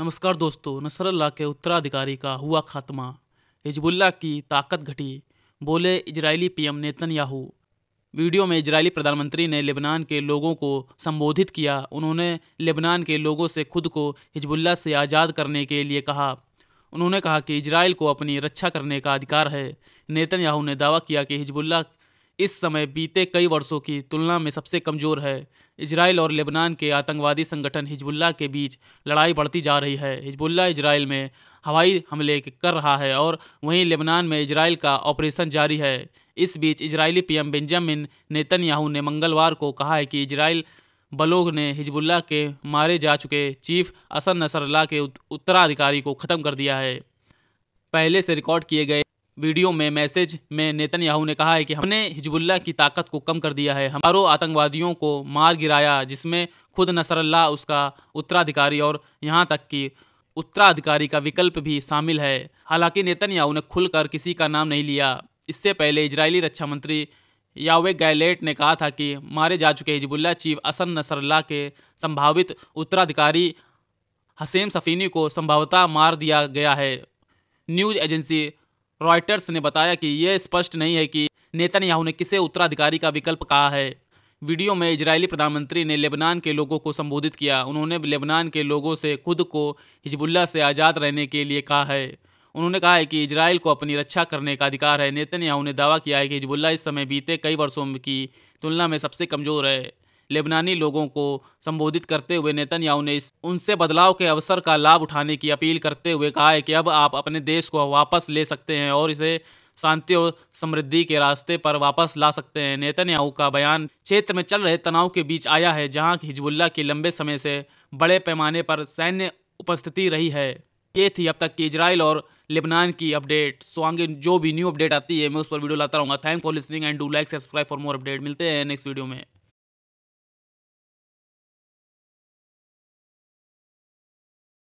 नमस्कार दोस्तों नसरल्ला के उत्तराधिकारी का हुआ खात्मा हिजबुल्ला की ताकत घटी बोले Israeli PM Netanyahu video में इजरायली प्रधानमंत्री ने लेबनान के लोगों को संबोधित किया उन्होंने लेबनान के लोगों से खुद को हिजबुल्ला से आज़ाद करने के लिए कहा उन्होंने कहा कि इजराइल को अपनी रक्षा करने का अधिकार है नेतन याहू ने दावा किया कि हिजबुल्ला इस समय बीते कई वर्षों की तुलना में सबसे कमज़ोर है इसराइल और लेबनान के आतंकवादी संगठन हिजबुल्ला के बीच लड़ाई बढ़ती जा रही है हिजबुल्ला इसराइल में हवाई हमले कर रहा है और वहीं लेबनान में इसराइल का ऑपरेशन जारी है इस बीच इजरायली पीएम बेंजामिन नेतन्याहू ने मंगलवार को कहा है कि इजराइल बलोग ने हिजबुल्ला के मारे जा चुके चीफ असन नसरल्ला के उत्तराधिकारी को ख़त्म कर दिया है पहले से रिकॉर्ड किए गए वीडियो में मैसेज में नेतन्याहू ने कहा है कि हमने हिजबुल्ला की ताकत को कम कर दिया है हमारों आतंकवादियों को मार गिराया जिसमें खुद नसरल्ला उसका उत्तराधिकारी और यहाँ तक कि उत्तराधिकारी का विकल्प भी शामिल है हालांकि नेतन्याहू ने खुलकर किसी का नाम नहीं लिया इससे पहले इजरायली रक्षा मंत्री यावे गैलेट ने कहा था कि मारे जा चुके हिजबुल्ला चीफ असन नसरल्ला के संभावित उत्तराधिकारी हसेम सफीनी को संभवतः मार दिया गया है न्यूज एजेंसी रॉयटर्स ने बताया कि यह स्पष्ट नहीं है कि नेतन्याहू ने किसे उत्तराधिकारी का विकल्प कहा है वीडियो में इजरायली प्रधानमंत्री ने लेबनान के लोगों को संबोधित किया उन्होंने लेबनान के लोगों से खुद को हिजबुल्ला से आज़ाद रहने के लिए कहा है उन्होंने कहा है कि इसराइल को अपनी रक्षा करने का अधिकार है नेतन्याहू ने दावा किया है कि हिजबुल्ला इस समय बीते कई वर्षों की तुलना में सबसे कमज़ोर है लेबनानी लोगों को संबोधित करते हुए नेतन्याहू ने उनसे बदलाव के अवसर का लाभ उठाने की अपील करते हुए कहा है कि अब आप अपने देश को वापस ले सकते हैं और इसे शांति और समृद्धि के रास्ते पर वापस ला सकते हैं नेतन्याहू का बयान क्षेत्र में चल रहे तनाव के बीच आया है जहां हिजबुल्ला की लंबे समय से बड़े पैमाने पर सैन्य उपस्थिति रही है ये थी अब तक की इजराइल और लेबनान की अपडेट सो आगे जो भी न्यू अपडेट आती है मैं उस पर वीडियो लाता रहूँगा thank for listening and do like subscribe for more update मिलते हैं नेक्स्ट वीडियो में